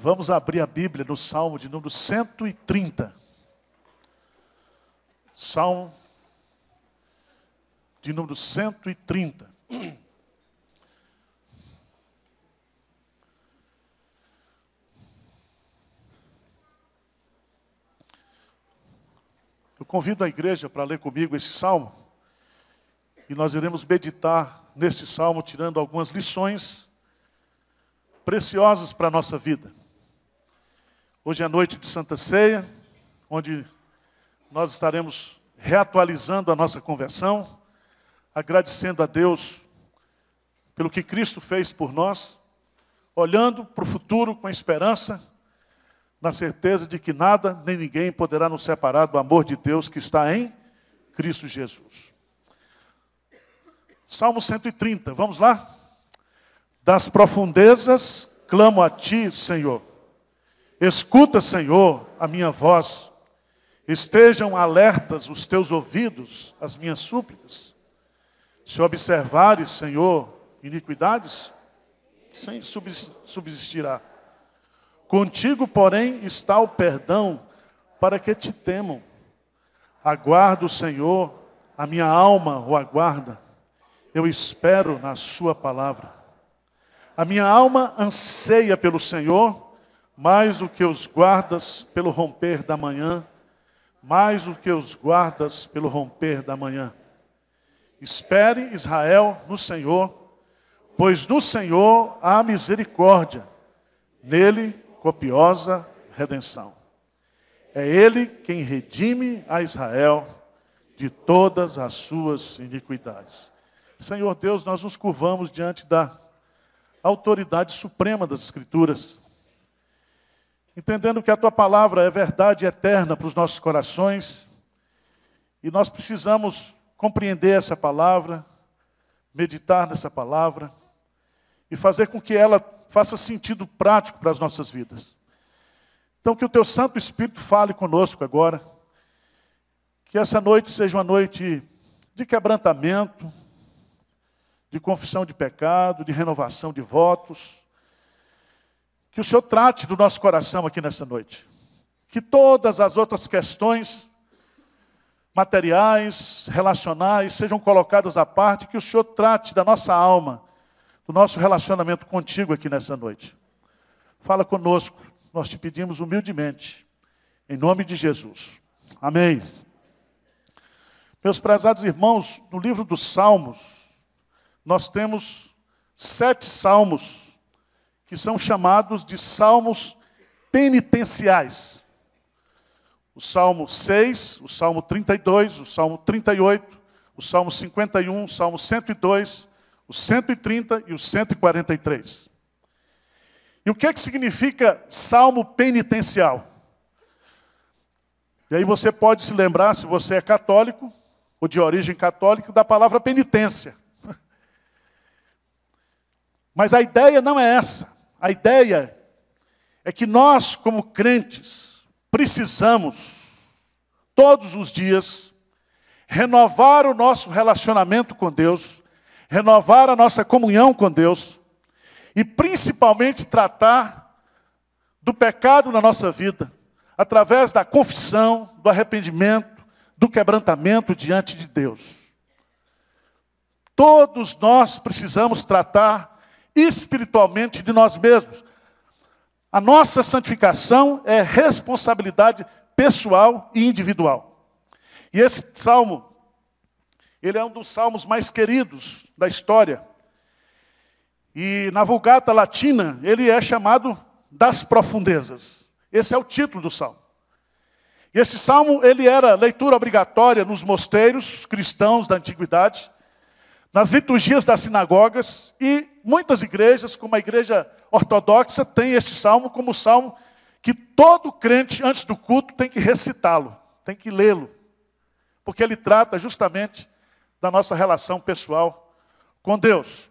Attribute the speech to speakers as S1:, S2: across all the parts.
S1: Vamos abrir a Bíblia no Salmo de número 130. Salmo de número 130. Eu convido a igreja para ler comigo esse salmo e nós iremos meditar neste salmo, tirando algumas lições preciosas para a nossa vida. Hoje é noite de Santa Ceia, onde nós estaremos reatualizando a nossa conversão, agradecendo a Deus pelo que Cristo fez por nós, olhando para o futuro com esperança, na certeza de que nada nem ninguém poderá nos separar do amor de Deus que está em Cristo Jesus. Salmo 130, vamos lá? Das profundezas clamo a ti, Senhor Escuta, Senhor, a minha voz. Estejam alertas os teus ouvidos às minhas súplicas. Se observares, Senhor, iniquidades, sem subsistirá. Contigo, porém, está o perdão para que te temam. Aguardo Senhor, a minha alma o aguarda. Eu espero na sua palavra. A minha alma anseia pelo Senhor mais do que os guardas pelo romper da manhã, mais do que os guardas pelo romper da manhã. Espere, Israel, no Senhor, pois no Senhor há misericórdia, nele copiosa redenção. É ele quem redime a Israel de todas as suas iniquidades. Senhor Deus, nós nos curvamos diante da autoridade suprema das Escrituras entendendo que a tua palavra é verdade eterna para os nossos corações, e nós precisamos compreender essa palavra, meditar nessa palavra e fazer com que ela faça sentido prático para as nossas vidas. Então, que o teu Santo Espírito fale conosco agora, que essa noite seja uma noite de quebrantamento, de confissão de pecado, de renovação de votos que o Senhor trate do nosso coração aqui nessa noite. Que todas as outras questões materiais, relacionais, sejam colocadas à parte, que o Senhor trate da nossa alma, do nosso relacionamento contigo aqui nessa noite. Fala conosco, nós te pedimos humildemente, em nome de Jesus. Amém. Meus prezados irmãos, no livro dos Salmos, nós temos sete salmos que são chamados de salmos penitenciais. O Salmo 6, o Salmo 32, o Salmo 38, o Salmo 51, o Salmo 102, o 130 e o 143. E o que é que significa salmo penitencial? E aí você pode se lembrar, se você é católico, ou de origem católica, da palavra penitência. Mas a ideia não é essa. A ideia é que nós, como crentes, precisamos, todos os dias, renovar o nosso relacionamento com Deus, renovar a nossa comunhão com Deus, e principalmente tratar do pecado na nossa vida, através da confissão, do arrependimento, do quebrantamento diante de Deus. Todos nós precisamos tratar espiritualmente de nós mesmos. A nossa santificação é responsabilidade pessoal e individual. E esse salmo, ele é um dos salmos mais queridos da história. E na Vulgata Latina, ele é chamado das profundezas. Esse é o título do salmo. E esse salmo, ele era leitura obrigatória nos mosteiros cristãos da antiguidade, nas liturgias das sinagogas e Muitas igrejas, como a igreja ortodoxa, tem esse salmo como salmo que todo crente, antes do culto, tem que recitá-lo, tem que lê-lo, porque ele trata justamente da nossa relação pessoal com Deus.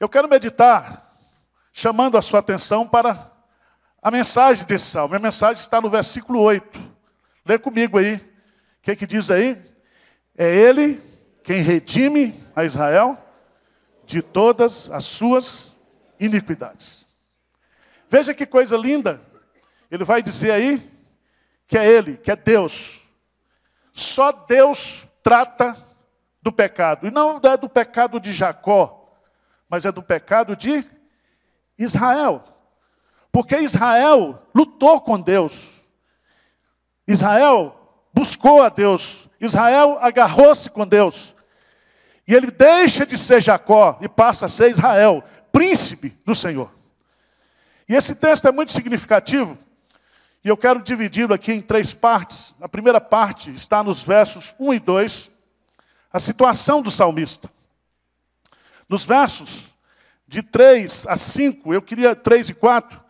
S1: Eu quero meditar, chamando a sua atenção para a mensagem desse salmo. A mensagem está no versículo 8. Lê comigo aí. O que, é que diz aí? É Ele quem redime a Israel de todas as suas iniquidades. Veja que coisa linda. Ele vai dizer aí que é Ele, que é Deus. Só Deus trata do pecado. E não é do pecado de Jacó, mas é do pecado de Israel. Porque Israel lutou com Deus. Israel buscou a Deus. Israel agarrou-se com Deus. E ele deixa de ser Jacó e passa a ser Israel, príncipe do Senhor. E esse texto é muito significativo, e eu quero dividi-lo aqui em três partes. A primeira parte está nos versos 1 e 2, a situação do salmista. Nos versos de 3 a 5, eu queria 3 e 4,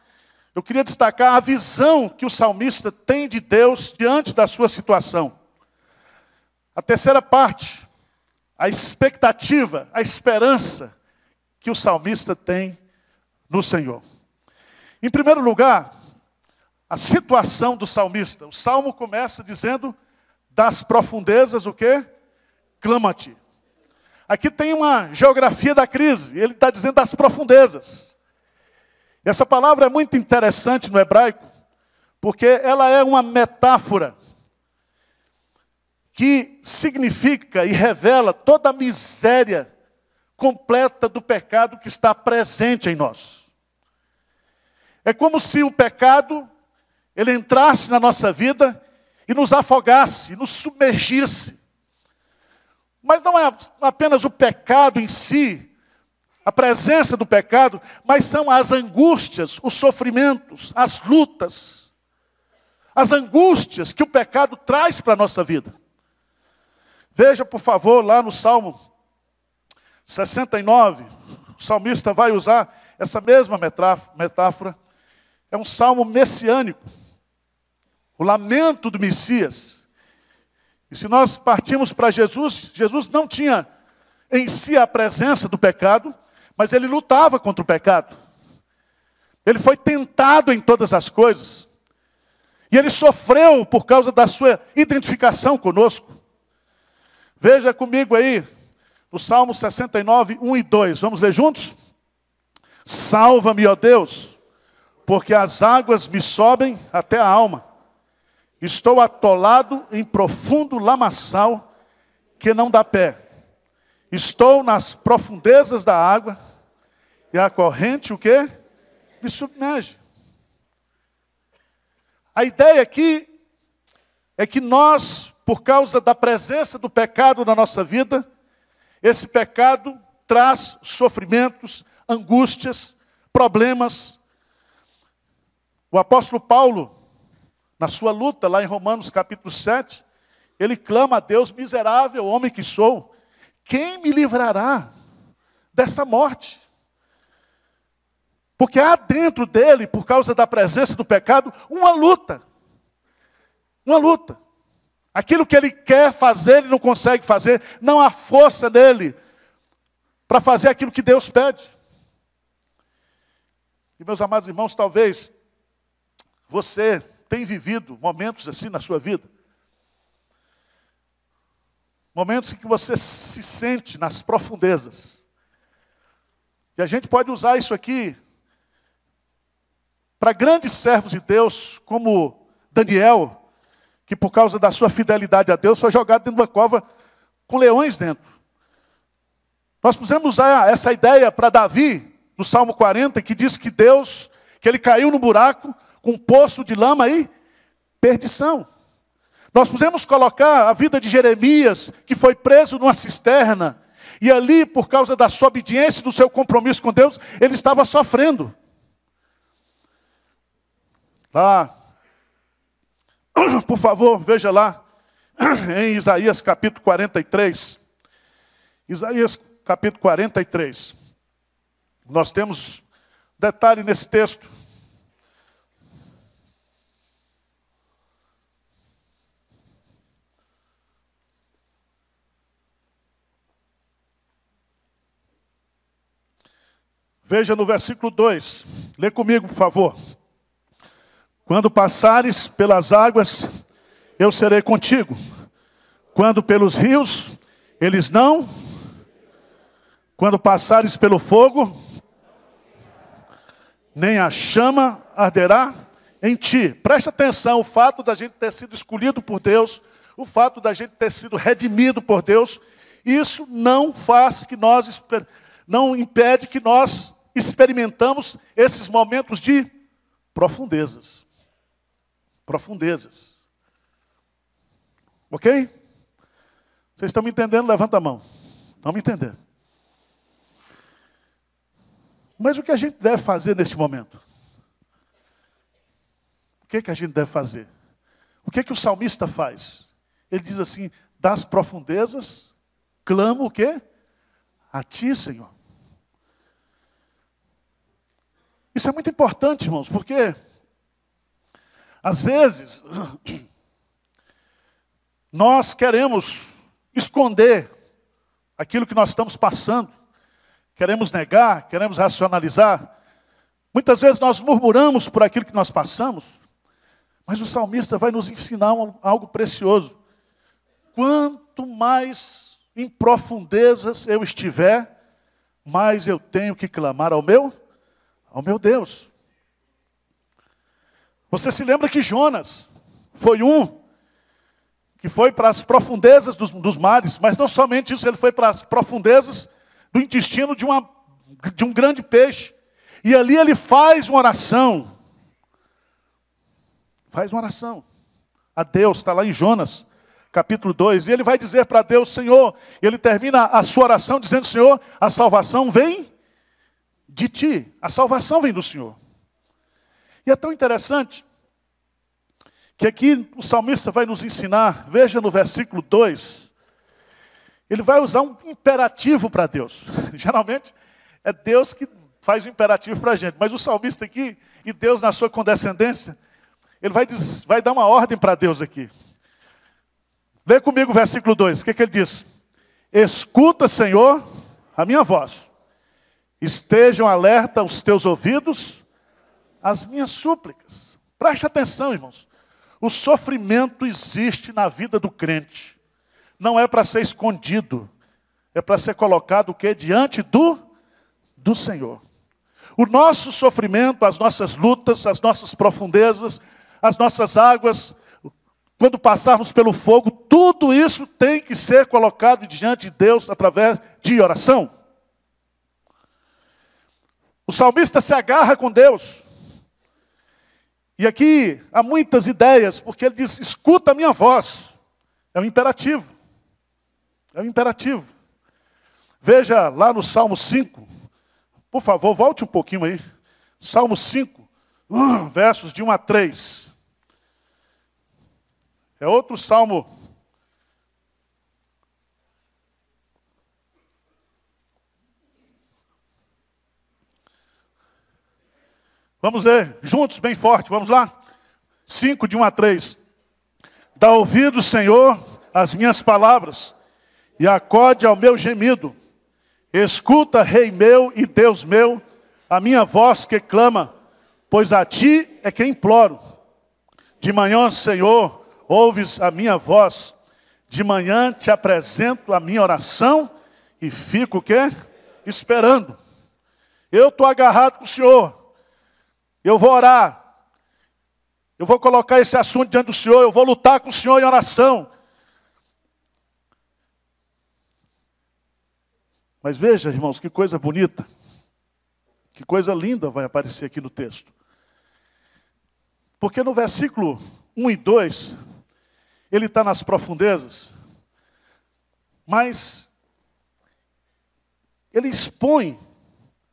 S1: eu queria destacar a visão que o salmista tem de Deus diante da sua situação. A terceira parte, a expectativa, a esperança que o salmista tem no Senhor. Em primeiro lugar, a situação do salmista. O salmo começa dizendo: das profundezas, o que? Clama-te. Aqui tem uma geografia da crise, ele está dizendo das profundezas. Essa palavra é muito interessante no hebraico, porque ela é uma metáfora que significa e revela toda a miséria completa do pecado que está presente em nós. É como se o pecado ele entrasse na nossa vida e nos afogasse, nos submergisse. Mas não é apenas o pecado em si, a presença do pecado, mas são as angústias, os sofrimentos, as lutas, as angústias que o pecado traz para a nossa vida. Veja, por favor, lá no Salmo 69, o salmista vai usar essa mesma metáfora. É um salmo messiânico, o lamento do Messias. E se nós partimos para Jesus, Jesus não tinha em si a presença do pecado, mas ele lutava contra o pecado. Ele foi tentado em todas as coisas. E ele sofreu por causa da sua identificação conosco. Veja comigo aí, no Salmo 69, 1 e 2. Vamos ler juntos? Salva-me, ó Deus, porque as águas me sobem até a alma. Estou atolado em profundo lamaçal que não dá pé. Estou nas profundezas da água e a corrente o quê? Me submerge. A ideia aqui é que nós por causa da presença do pecado na nossa vida, esse pecado traz sofrimentos, angústias, problemas. O apóstolo Paulo, na sua luta lá em Romanos capítulo 7, ele clama a Deus: Miserável homem que sou, quem me livrará dessa morte? Porque há dentro dele, por causa da presença do pecado, uma luta. Uma luta. Aquilo que ele quer fazer, ele não consegue fazer, não há força nele para fazer aquilo que Deus pede. E meus amados irmãos, talvez você tenha vivido momentos assim na sua vida. Momentos em que você se sente nas profundezas. E a gente pode usar isso aqui para grandes servos de Deus, como Daniel, que por causa da sua fidelidade a Deus foi jogado dentro de uma cova com leões dentro. Nós fizemos usar essa ideia para Davi, no Salmo 40, que diz que Deus, que ele caiu no buraco com um poço de lama e perdição. Nós fizemos colocar a vida de Jeremias, que foi preso numa cisterna, e ali, por causa da sua obediência, do seu compromisso com Deus, ele estava sofrendo. Lá, Por favor, veja lá em Isaías capítulo 43. Isaías capítulo 43. Nós temos detalhe nesse texto. Veja no versículo 2. Lê comigo, por favor. Quando passares pelas águas, eu serei contigo. Quando pelos rios, eles não. Quando passares pelo fogo, nem a chama arderá em ti. Presta atenção, o fato da gente ter sido escolhido por Deus, o fato da gente ter sido redimido por Deus, isso não faz que nós não impede que nós experimentamos esses momentos de profundezas profundezas. Ok? Vocês estão me entendendo? Levanta a mão. Estão me entendendo. Mas o que a gente deve fazer neste momento? O que, é que a gente deve fazer? O que, é que o salmista faz? Ele diz assim: das profundezas, clamo o quê? A ti, Senhor. Isso é muito importante, irmãos, porque às vezes, nós queremos esconder aquilo que nós estamos passando, queremos negar, queremos racionalizar. Muitas vezes nós murmuramos por aquilo que nós passamos, mas o salmista vai nos ensinar algo precioso. Quanto mais em profundezas eu estiver, mais eu tenho que clamar ao meu, ao meu Deus. Você se lembra que Jonas foi um que foi para as profundezas dos, dos mares, mas não somente isso, ele foi para as profundezas do intestino de, uma, de um grande peixe. E ali ele faz uma oração. Faz uma oração a Deus, está lá em Jonas, capítulo 2. E ele vai dizer para Deus, Senhor, ele termina a sua oração dizendo: Senhor, a salvação vem de ti, a salvação vem do Senhor. E é tão interessante que aqui o salmista vai nos ensinar, veja no versículo 2, ele vai usar um imperativo para Deus. Geralmente é Deus que faz o imperativo para a gente, mas o salmista aqui, e Deus na sua condescendência, ele vai, diz, vai dar uma ordem para Deus aqui. Vê comigo o versículo 2, o que, que ele diz? Escuta, Senhor, a minha voz, estejam alerta os teus ouvidos as minhas súplicas. Preste atenção, irmãos. O sofrimento existe na vida do crente. Não é para ser escondido, é para ser colocado o que diante do do Senhor. O nosso sofrimento, as nossas lutas, as nossas profundezas, as nossas águas, quando passarmos pelo fogo, tudo isso tem que ser colocado diante de Deus através de oração. O salmista se agarra com Deus. E aqui há muitas ideias, porque ele diz: escuta a minha voz. É um imperativo. É um imperativo. Veja lá no Salmo 5. Por favor, volte um pouquinho aí. Salmo 5, hum, versos de 1 a 3. É outro salmo Vamos ler juntos, bem forte, vamos lá? 5, de 1 a 3. Dá ouvido, Senhor, às minhas palavras, e acode ao meu gemido. Escuta, Rei meu e Deus meu, a minha voz que clama, pois a ti é que imploro. De manhã, Senhor, ouves a minha voz. De manhã te apresento a minha oração e fico o quê? Esperando. Eu estou agarrado com o Senhor. Eu vou orar. Eu vou colocar esse assunto diante do Senhor. Eu vou lutar com o Senhor em oração. Mas veja, irmãos, que coisa bonita. Que coisa linda vai aparecer aqui no texto. Porque no versículo 1 e 2, ele está nas profundezas, mas ele expõe,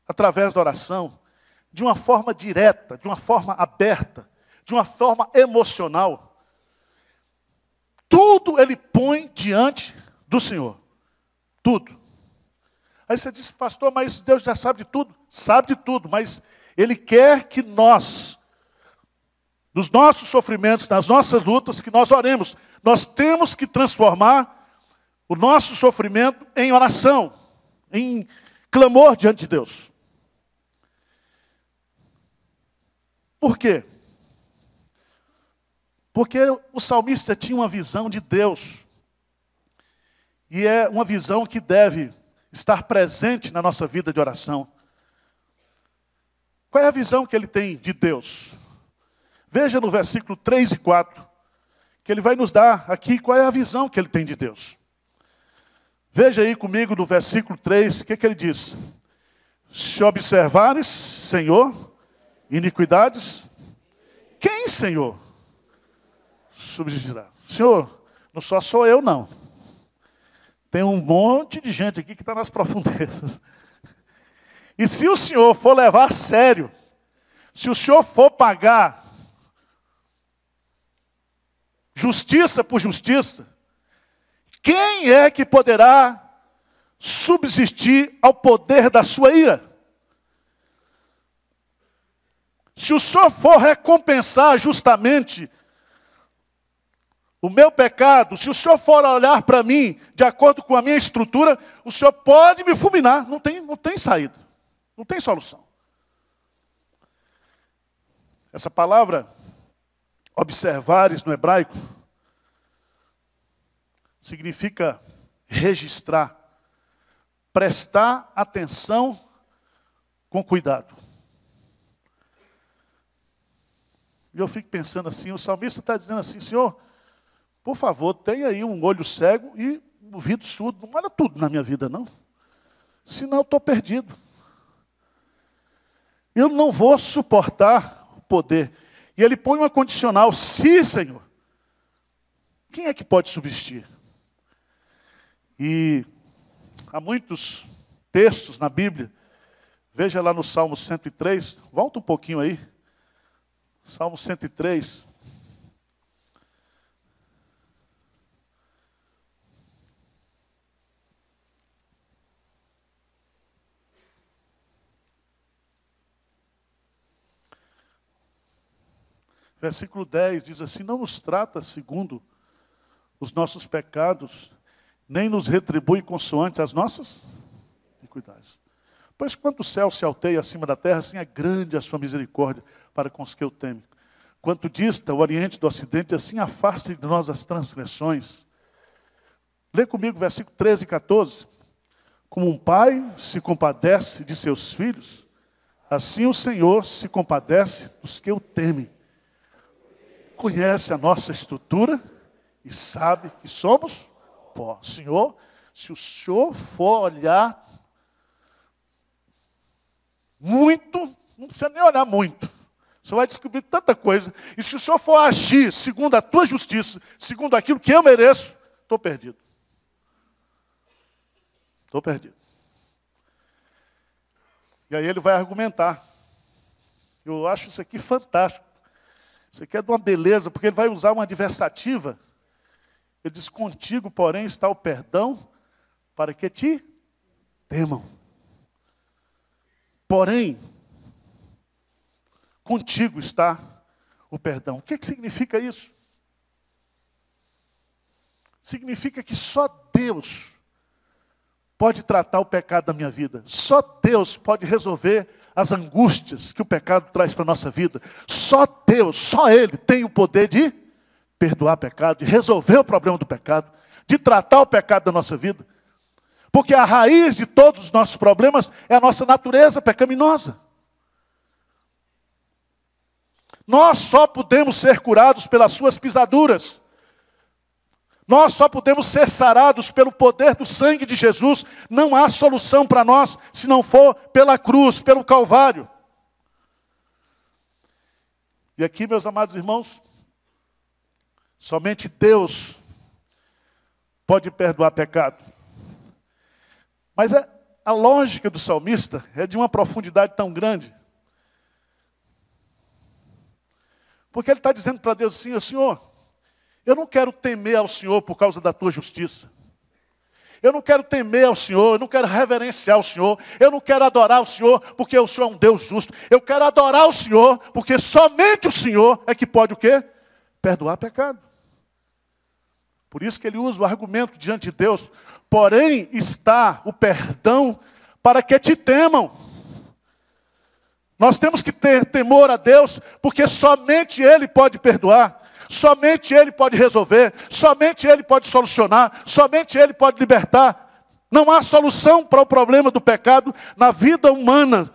S1: através da oração, de uma forma direta, de uma forma aberta, de uma forma emocional. Tudo ele põe diante do Senhor. Tudo. Aí você diz, pastor, mas Deus já sabe de tudo? Sabe de tudo, mas Ele quer que nós, nos nossos sofrimentos, nas nossas lutas, que nós oremos. Nós temos que transformar o nosso sofrimento em oração, em clamor diante de Deus. Por quê? Porque o salmista tinha uma visão de Deus. E é uma visão que deve estar presente na nossa vida de oração. Qual é a visão que ele tem de Deus? Veja no versículo 3 e 4, que ele vai nos dar aqui qual é a visão que ele tem de Deus. Veja aí comigo no versículo 3, o que, é que ele diz? Se observares, Senhor, Iniquidades? Quem, Senhor? Subsistirá. Senhor, não só sou eu, não. Tem um monte de gente aqui que está nas profundezas. E se o Senhor for levar a sério, se o Senhor for pagar justiça por justiça, quem é que poderá subsistir ao poder da sua ira? Se o Senhor for recompensar justamente o meu pecado, se o Senhor for olhar para mim de acordo com a minha estrutura, o Senhor pode me fulminar. Não tem, não tem saída. Não tem solução. Essa palavra, observares no hebraico, significa registrar, prestar atenção com cuidado. E eu fico pensando assim, o salmista está dizendo assim, Senhor, por favor, tenha aí um olho cego e um ouvido surdo. Não olha tudo na minha vida, não. Senão eu estou perdido. Eu não vou suportar o poder. E ele põe uma condicional, se, Senhor. Quem é que pode subsistir? E há muitos textos na Bíblia. Veja lá no Salmo 103, volta um pouquinho aí. Salmo 103. Versículo 10 diz assim: Não nos trata segundo os nossos pecados, nem nos retribui consoante as nossas iniquidades. Pois quanto o céu se alteia acima da terra, assim é grande a sua misericórdia para com os que eu temo. Quanto dista o Oriente do Ocidente, assim afaste de nós as transgressões. Lê comigo versículo 13 e 14. Como um pai se compadece de seus filhos, assim o Senhor se compadece dos que o temem. Conhece a nossa estrutura e sabe que somos pó. Senhor, se o Senhor for olhar muito, não precisa nem olhar muito, o senhor vai descobrir tanta coisa. E se o senhor for agir segundo a tua justiça, segundo aquilo que eu mereço, estou perdido. Estou perdido. E aí ele vai argumentar. Eu acho isso aqui fantástico. Isso aqui é de uma beleza, porque ele vai usar uma adversativa. Ele diz: Contigo, porém, está o perdão para que te temam. Porém, contigo está o perdão. O que, é que significa isso? Significa que só Deus pode tratar o pecado da minha vida, só Deus pode resolver as angústias que o pecado traz para a nossa vida. Só Deus, só Ele tem o poder de perdoar pecado, de resolver o problema do pecado, de tratar o pecado da nossa vida. Porque a raiz de todos os nossos problemas é a nossa natureza pecaminosa. Nós só podemos ser curados pelas suas pisaduras. Nós só podemos ser sarados pelo poder do sangue de Jesus. Não há solução para nós se não for pela cruz, pelo Calvário. E aqui, meus amados irmãos, somente Deus pode perdoar pecado. Mas a, é, a lógica do salmista é de uma profundidade tão grande Porque ele está dizendo para Deus assim: Senhor, eu não quero temer ao Senhor por causa da tua justiça. Eu não quero temer ao Senhor, eu não quero reverenciar o Senhor, eu não quero adorar o Senhor, porque o Senhor é um Deus justo. Eu quero adorar o Senhor, porque somente o Senhor é que pode o quê? Perdoar pecado. Por isso que ele usa o argumento diante de Deus, porém está o perdão para que te temam. Nós temos que ter temor a Deus, porque somente Ele pode perdoar, somente Ele pode resolver, somente Ele pode solucionar, somente Ele pode libertar. Não há solução para o problema do pecado na vida humana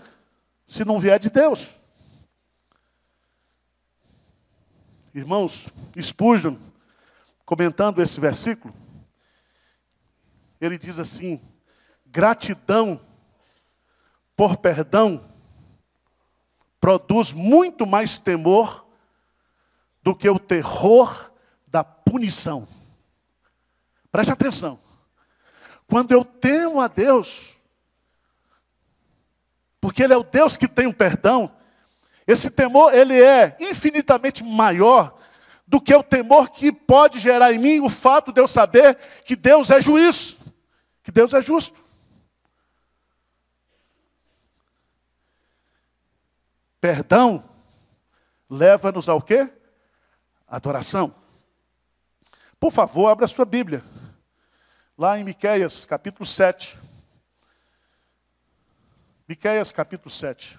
S1: se não vier de Deus. Irmãos, Spurgeon, comentando esse versículo, ele diz assim: gratidão por perdão produz muito mais temor do que o terror da punição. Preste atenção. Quando eu temo a Deus, porque Ele é o Deus que tem o perdão, esse temor ele é infinitamente maior do que o temor que pode gerar em mim o fato de eu saber que Deus é juiz, que Deus é justo. Perdão leva-nos ao quê? Adoração. Por favor, abra sua Bíblia. Lá em Miqueias, capítulo 7. Miqueias, capítulo 7.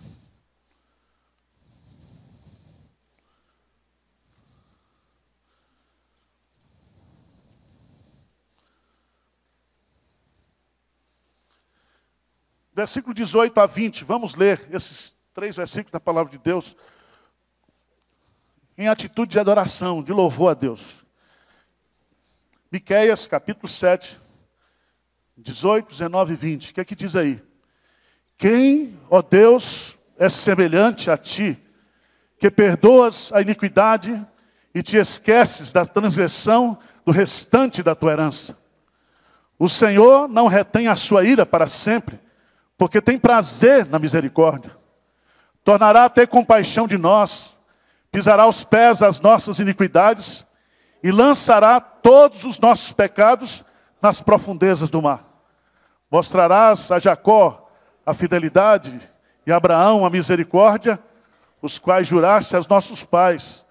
S1: Versículo 18 a 20, vamos ler esses três versículo da palavra de Deus, em atitude de adoração, de louvor a Deus. Miqueias, capítulo 7, 18, 19 e 20. O que é que diz aí? Quem, ó Deus, é semelhante a ti, que perdoas a iniquidade e te esqueces da transgressão do restante da tua herança. O Senhor não retém a sua ira para sempre, porque tem prazer na misericórdia tornará a ter compaixão de nós, pisará os pés as nossas iniquidades e lançará todos os nossos pecados nas profundezas do mar. Mostrarás a Jacó a fidelidade e a Abraão a misericórdia, os quais juraste aos nossos pais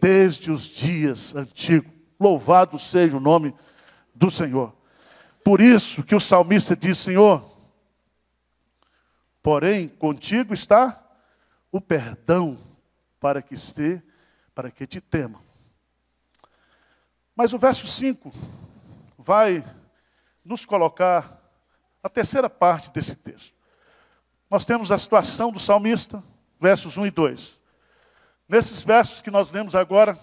S1: desde os dias antigos. Louvado seja o nome do Senhor. Por isso que o salmista diz: Senhor, porém contigo está o perdão para que se, para que te temam. Mas o verso 5 vai nos colocar a terceira parte desse texto. Nós temos a situação do salmista, versos 1 e 2. Nesses versos que nós lemos agora,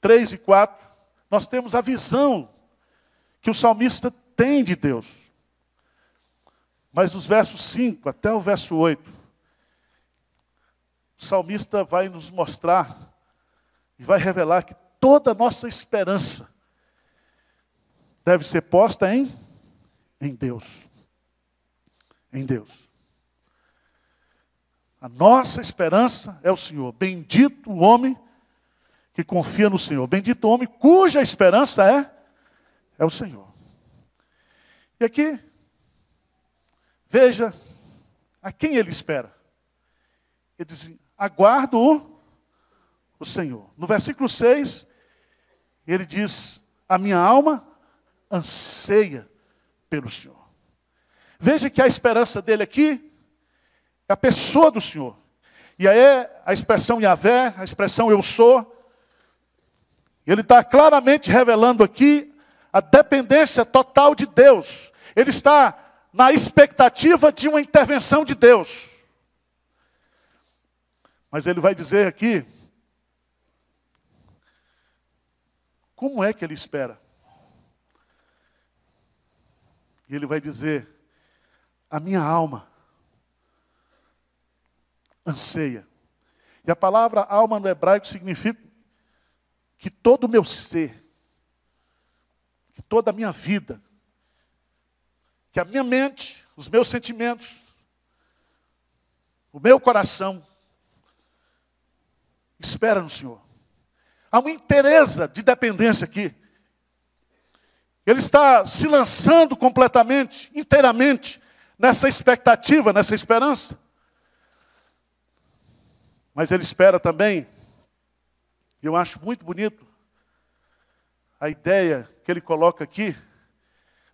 S1: 3 e 4, nós temos a visão que o salmista tem de Deus. Mas dos versos 5 até o verso 8, o salmista vai nos mostrar e vai revelar que toda a nossa esperança deve ser posta em, em Deus. Em Deus. A nossa esperança é o Senhor. Bendito o homem que confia no Senhor. Bendito o homem cuja esperança é, é o Senhor. E aqui, veja a quem ele espera. Ele diz: aguardo o, o Senhor. No versículo 6, ele diz: A minha alma anseia pelo Senhor. Veja que a esperança dele aqui é a pessoa do Senhor. E aí a expressão Yahvé, a expressão eu sou, ele está claramente revelando aqui a dependência total de Deus. Ele está na expectativa de uma intervenção de Deus. Mas ele vai dizer aqui, como é que ele espera? E ele vai dizer: a minha alma anseia. E a palavra alma no hebraico significa que todo o meu ser, que toda a minha vida, que a minha mente, os meus sentimentos, o meu coração, espera no Senhor. Há uma interesa de dependência aqui. Ele está se lançando completamente, inteiramente, nessa expectativa, nessa esperança. Mas ele espera também, e eu acho muito bonito, a ideia que ele coloca aqui,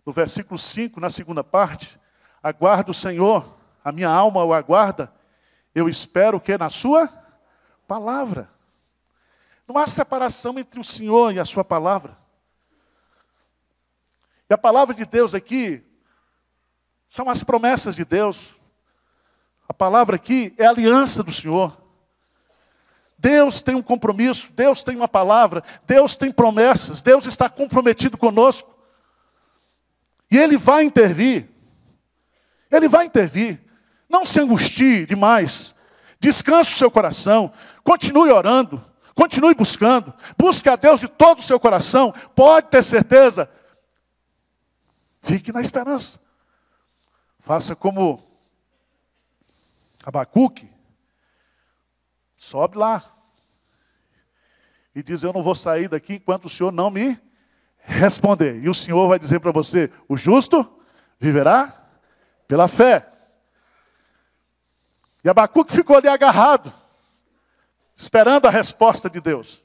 S1: no versículo 5, na segunda parte: Aguardo o Senhor, a minha alma o aguarda, eu espero que na sua palavra. Não há separação entre o Senhor e a sua palavra. E a palavra de Deus aqui são as promessas de Deus. A palavra aqui é a aliança do Senhor. Deus tem um compromisso, Deus tem uma palavra, Deus tem promessas, Deus está comprometido conosco. E Ele vai intervir. Ele vai intervir. Não se angustie demais. Descanse o seu coração, continue orando, continue buscando, busque a Deus de todo o seu coração, pode ter certeza. Fique na esperança. Faça como Abacuque, sobe lá e diz: Eu não vou sair daqui enquanto o Senhor não me responder. E o Senhor vai dizer para você: O justo viverá pela fé. E Abacuque ficou ali agarrado, esperando a resposta de Deus,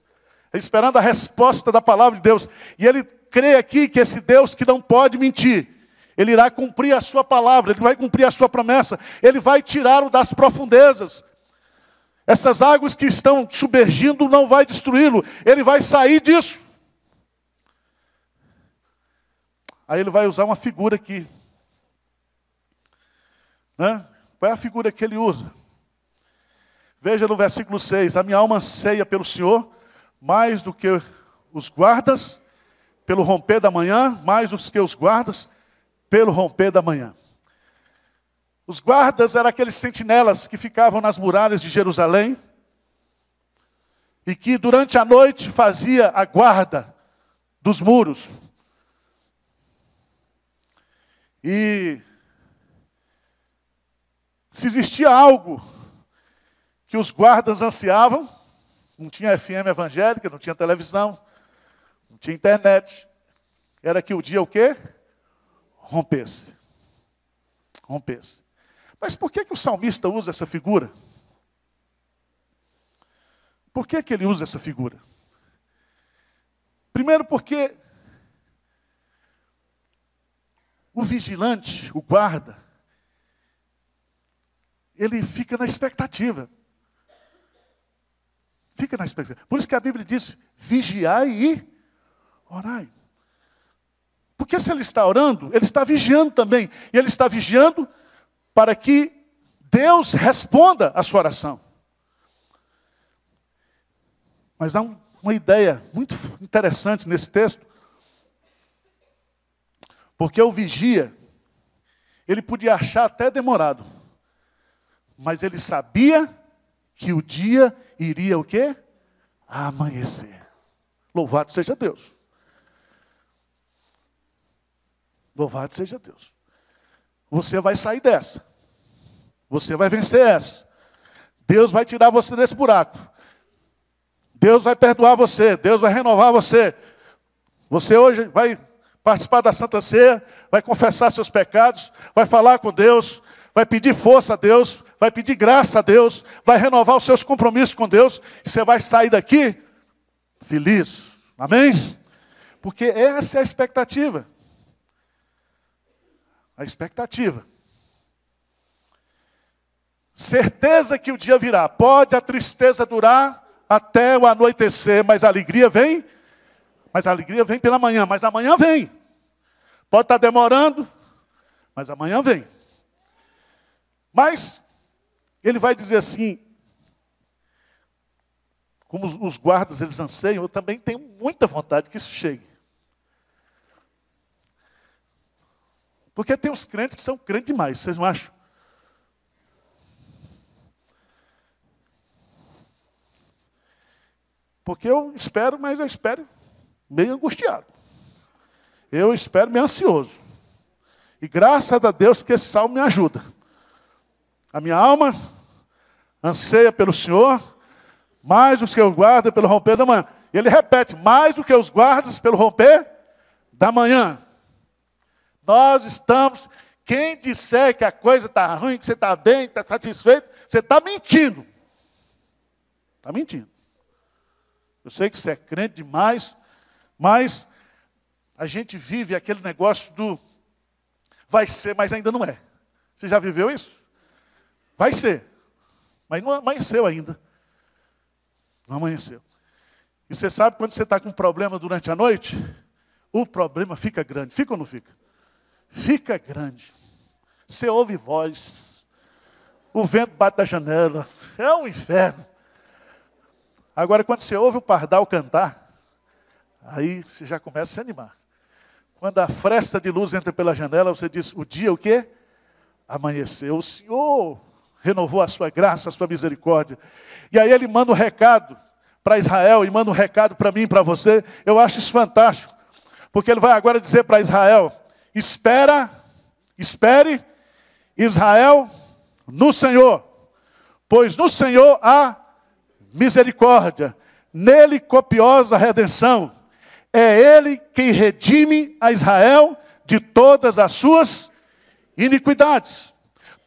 S1: esperando a resposta da palavra de Deus. E ele crê aqui que esse Deus que não pode mentir, ele irá cumprir a sua palavra, ele vai cumprir a sua promessa, ele vai tirá-lo das profundezas. Essas águas que estão submergindo não vai destruí-lo, ele vai sair disso. Aí ele vai usar uma figura aqui. Né? Qual é a figura que ele usa? Veja no versículo 6: A minha alma anseia pelo Senhor, mais do que os guardas, pelo romper da manhã, mais do que os guardas, pelo romper da manhã. Os guardas eram aqueles sentinelas que ficavam nas muralhas de Jerusalém e que durante a noite fazia a guarda dos muros. E se existia algo que os guardas ansiavam, não tinha FM evangélica, não tinha televisão, não tinha internet, era que o dia o quê? Rompesse. Rompesse. Mas por que, que o salmista usa essa figura? Por que, que ele usa essa figura? Primeiro, porque o vigilante, o guarda, ele fica na expectativa. Fica na expectativa. Por isso que a Bíblia diz: vigiai e orai. Porque se ele está orando, ele está vigiando também. E ele está vigiando para que Deus responda a sua oração. Mas há um, uma ideia muito interessante nesse texto. Porque o vigia, ele podia achar até demorado mas ele sabia que o dia iria o quê? Amanhecer. Louvado seja Deus. Louvado seja Deus. Você vai sair dessa. Você vai vencer essa. Deus vai tirar você desse buraco. Deus vai perdoar você. Deus vai renovar você. Você hoje vai participar da Santa Ceia, vai confessar seus pecados, vai falar com Deus, vai pedir força a Deus, vai pedir graça a Deus, vai renovar os seus compromissos com Deus, e você vai sair daqui feliz. Amém? Porque essa é a expectativa. A expectativa. Certeza que o dia virá. Pode a tristeza durar até o anoitecer, mas a alegria vem. Mas a alegria vem pela manhã, mas amanhã vem. Pode estar tá demorando, mas amanhã vem. Mas ele vai dizer assim, como os guardas eles anseiam, eu também tenho muita vontade que isso chegue. Porque tem os crentes que são crentes demais, vocês não acham? Porque eu espero, mas eu espero meio angustiado. Eu espero meio ansioso. E graças a Deus que esse salmo me ajuda. A minha alma anseia pelo Senhor, mais os que eu guardo pelo romper da manhã. E ele repete: mais o que os guardas pelo romper da manhã. Nós estamos. Quem disser que a coisa está ruim, que você está bem, está satisfeito, você está mentindo. Está mentindo. Eu sei que você é crente demais, mas a gente vive aquele negócio do vai ser, mas ainda não é. Você já viveu isso? Vai ser. Mas não amanheceu ainda. Não amanheceu. E você sabe quando você está com problema durante a noite? O problema fica grande. Fica ou não fica? Fica grande. Você ouve voz. O vento bate da janela. É um inferno. Agora, quando você ouve o pardal cantar, aí você já começa a se animar. Quando a fresta de luz entra pela janela, você diz: O dia é o quê? Amanheceu. O Senhor renovou a sua graça, a sua misericórdia. E aí ele manda um recado para Israel e manda um recado para mim, para você. Eu acho isso fantástico, porque ele vai agora dizer para Israel: espera, espere, Israel, no Senhor, pois no Senhor há misericórdia, nele copiosa redenção. É ele quem redime a Israel de todas as suas iniquidades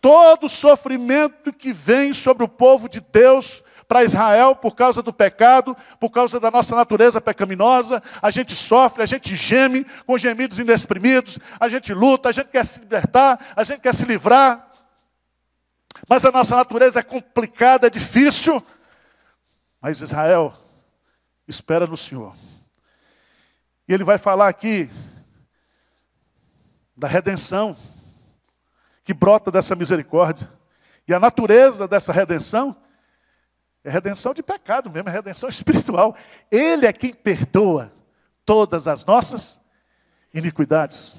S1: todo sofrimento que vem sobre o povo de Deus, para Israel por causa do pecado, por causa da nossa natureza pecaminosa. A gente sofre, a gente geme com gemidos inexprimidos, a gente luta, a gente quer se libertar, a gente quer se livrar. Mas a nossa natureza é complicada, é difícil. Mas Israel espera no Senhor. E ele vai falar aqui da redenção que brota dessa misericórdia. E a natureza dessa redenção é redenção de pecado mesmo, é redenção espiritual. Ele é quem perdoa todas as nossas iniquidades.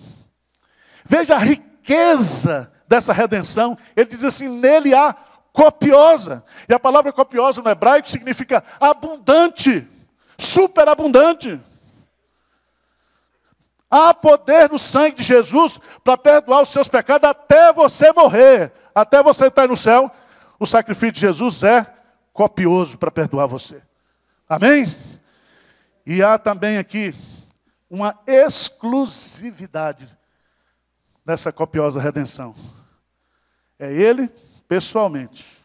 S1: Veja a riqueza dessa redenção. Ele diz assim: nele há copiosa. E a palavra copiosa no hebraico significa abundante, superabundante. Há poder no sangue de Jesus para perdoar os seus pecados até você morrer, até você estar no céu. O sacrifício de Jesus é copioso para perdoar você. Amém? E há também aqui uma exclusividade nessa copiosa redenção. É Ele, pessoalmente,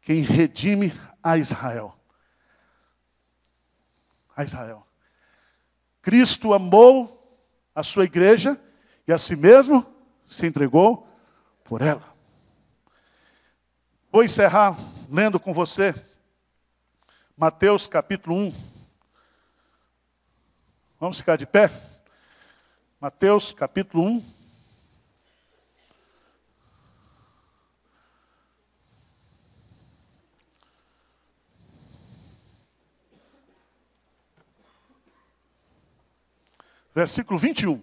S1: quem redime a Israel. A Israel. Cristo amou a sua igreja e a si mesmo se entregou por ela. Vou encerrar lendo com você Mateus capítulo 1. Vamos ficar de pé? Mateus capítulo 1. versículo 21.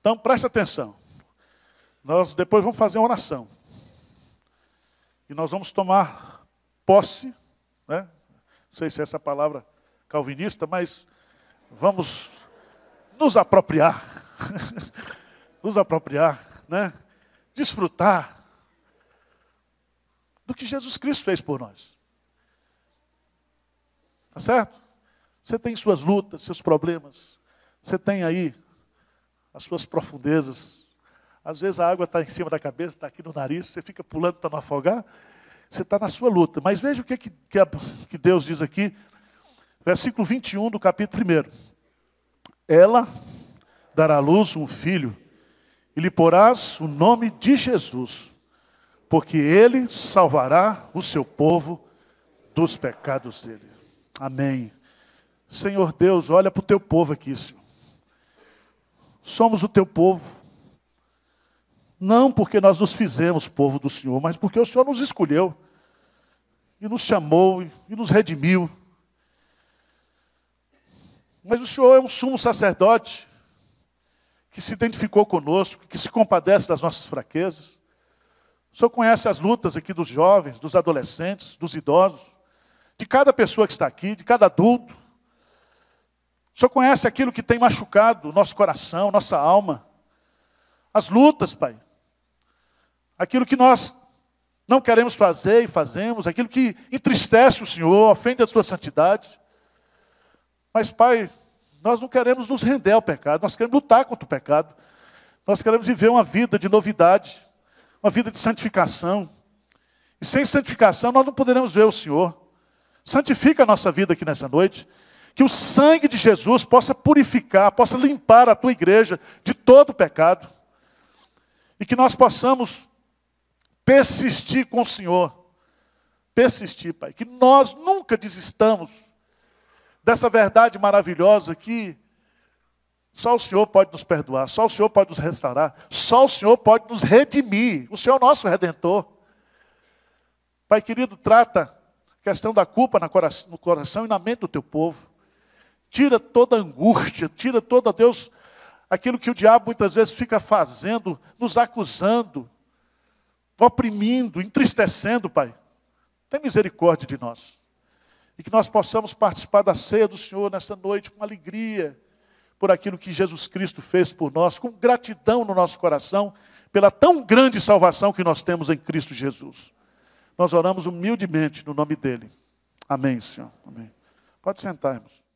S1: Então preste atenção. Nós depois vamos fazer uma oração. E nós vamos tomar posse, né? não sei se é essa palavra calvinista, mas vamos nos apropriar, nos apropriar, né? desfrutar do que Jesus Cristo fez por nós. Tá certo? Você tem suas lutas, seus problemas. Você tem aí as suas profundezas. Às vezes a água está em cima da cabeça, está aqui no nariz, você fica pulando para não afogar. Você está na sua luta. Mas veja o que, que, que Deus diz aqui, versículo 21 do capítulo 1. Ela dará à luz um filho, e lhe porás o nome de Jesus, porque ele salvará o seu povo dos pecados dele. Amém. Senhor Deus, olha para o teu povo aqui, Senhor. Somos o teu povo. Não porque nós nos fizemos povo do Senhor, mas porque o Senhor nos escolheu e nos chamou e nos redimiu. Mas o Senhor é um sumo sacerdote que se identificou conosco, que se compadece das nossas fraquezas. O Senhor conhece as lutas aqui dos jovens, dos adolescentes, dos idosos, de cada pessoa que está aqui, de cada adulto. O Senhor conhece aquilo que tem machucado nosso coração, nossa alma. As lutas, Pai. Aquilo que nós não queremos fazer e fazemos, aquilo que entristece o Senhor, ofende a Sua santidade. Mas, Pai, nós não queremos nos render ao pecado, nós queremos lutar contra o pecado. Nós queremos viver uma vida de novidade, uma vida de santificação. E sem santificação nós não poderemos ver o Senhor. Santifica a nossa vida aqui nessa noite que o sangue de Jesus possa purificar, possa limpar a tua igreja de todo pecado. E que nós possamos persistir com o Senhor. Persistir, Pai. Que nós nunca desistamos dessa verdade maravilhosa que só o Senhor pode nos perdoar, só o Senhor pode nos restaurar, só o Senhor pode nos redimir. O Senhor é o nosso redentor. Pai querido, trata a questão da culpa no coração e na mente do teu povo. Tira toda angústia, tira toda, Deus, aquilo que o diabo muitas vezes fica fazendo, nos acusando, oprimindo, entristecendo, Pai. Tem misericórdia de nós. E que nós possamos participar da ceia do Senhor nesta noite com alegria por aquilo que Jesus Cristo fez por nós, com gratidão no nosso coração pela tão grande salvação que nós temos em Cristo Jesus. Nós oramos humildemente no nome dele. Amém, Senhor. Amém. Pode sentar, irmãos.